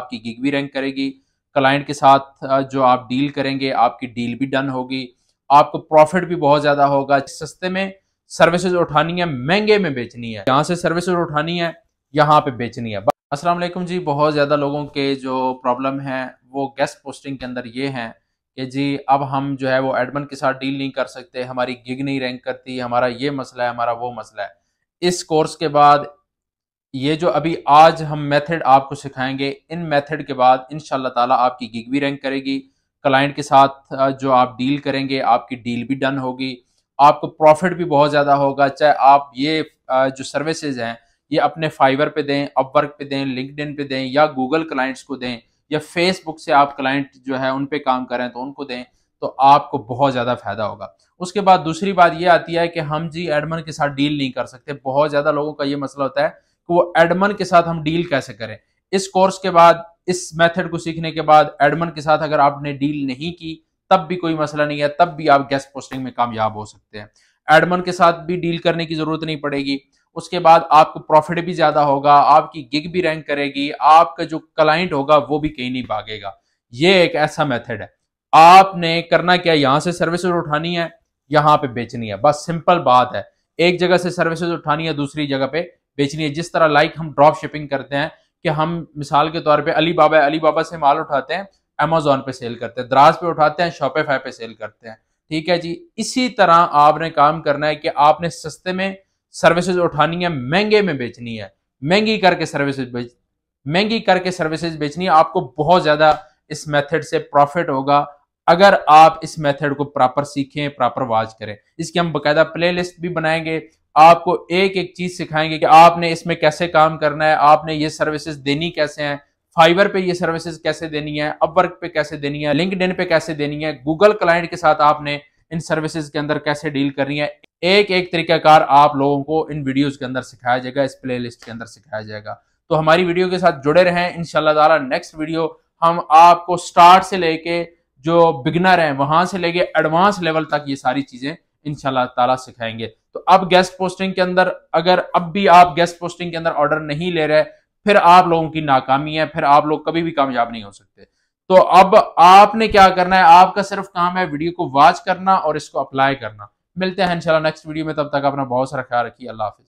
आपकी गिग भी रैंक करेगी क्लाइंट के साथ जो आप डील करेंगे आपकी डील भी डन होगी आपको प्रॉफिट भी बहुत ज़्यादा होगा सस्ते में सर्विसेज उठानी है महंगे में बेचनी है यहाँ से सर्विसेज उठानी है यहाँ पे बेचनी है अस्सलाम वालेकुम जी बहुत ज़्यादा लोगों के जो प्रॉब्लम है वो गेस्ट पोस्टिंग के अंदर ये है कि जी अब हम जो है वो एडमन के साथ डील नहीं कर सकते हमारी गिग नहीं रैंक करती हमारा ये मसला है हमारा वो मसला है इस कोर्स के बाद ये जो अभी आज हम मेथड आपको सिखाएंगे इन मेथड के बाद इन ताला आपकी गिग भी रैंक करेगी क्लाइंट के साथ जो आप डील करेंगे आपकी डील भी डन होगी आपको प्रॉफिट भी बहुत ज़्यादा होगा चाहे आप ये जो सर्विसेज हैं ये अपने फाइवर पे दें अपवर्क पे दें लिंकड पे दें या गूगल क्लाइंट्स को दें या फेसबुक से आप क्लाइंट जो है उन पर काम करें तो उनको दें तो आपको बहुत ज़्यादा फायदा होगा उसके बाद दूसरी बात ये आती है कि हम जी एडमन के साथ डील नहीं कर सकते बहुत ज़्यादा लोगों का ये मसला होता है कि वो एडमन के साथ हम डील कैसे करें इस कोर्स के बाद इस मेथड को सीखने के बाद एडमन के साथ अगर आपने डील नहीं की तब भी कोई मसला नहीं है तब भी आप गेस्ट पोस्टिंग में कामयाब हो सकते हैं एडमन के साथ भी डील करने की ज़रूरत नहीं पड़ेगी उसके बाद आपको प्रॉफिट भी ज़्यादा होगा आपकी गिग भी रैंक करेगी आपका जो क्लाइंट होगा वो भी कहीं नहीं भागेगा ये एक ऐसा मेथड है आपने करना क्या यहां से सर्विसेज उठानी है यहाँ पे बेचनी है बस सिंपल बात है एक जगह से सर्विसेज उठानी है दूसरी जगह पे बेचनी है जिस तरह लाइक हम ड्रॉप शिपिंग करते हैं कि हम मिसाल के तौर पे अली बाबा अली बाबा से माल उठाते हैं अमेजोन पे सेल करते हैं द्रास पे उठाते हैं शॉपिफाई पे सेल करते हैं ठीक है जी इसी तरह आपने काम करना है कि आपने सस्ते में सर्विसेज उठानी है महंगे में बेचनी है महंगी करके सर्विसेज बेच महंगी करके सर्विसेज बेचनी है आपको बहुत ज़्यादा इस मेथड से प्रॉफिट होगा अगर आप इस मेथड को प्रॉपर सीखें प्रॉपर वाच करें इसकी हम बकायदा प्लेलिस्ट भी बनाएंगे आपको एक एक चीज सिखाएंगे कि आपने इसमें कैसे काम करना है आपने ये सर्विसेज देनी कैसे हैं फाइबर पे ये सर्विसेज कैसे देनी है अपवर्क पे कैसे देनी है लिंकड पे कैसे देनी है गूगल क्लाइंट के साथ आपने इन सर्विसेज के अंदर कैसे डील करनी है एक एक तरीकाकार आप लोगों को इन वीडियोज के अंदर सिखाया जाएगा इस प्ले के अंदर सिखाया जाएगा तो हमारी वीडियो के साथ जुड़े रहें इनशाला ताला नेक्स्ट वीडियो हम आपको स्टार्ट से लेके जो बिगनर हैं वहां से लेके एडवांस लेवल तक ये सारी चीजें इनशाला ताला सिखाएंगे तो अब गेस्ट पोस्टिंग के अंदर अगर अब भी आप गेस्ट पोस्टिंग के अंदर ऑर्डर नहीं ले रहे फिर आप लोगों की नाकामी है फिर आप लोग कभी भी कामयाब नहीं हो सकते तो अब आपने क्या करना है आपका सिर्फ काम है वीडियो को वॉच करना और इसको अप्लाई करना मिलते हैं इंशाल्लाह नेक्स्ट वीडियो में तब तक अपना बहुत सारा ख्याल रखिए अल्लाह हाफिज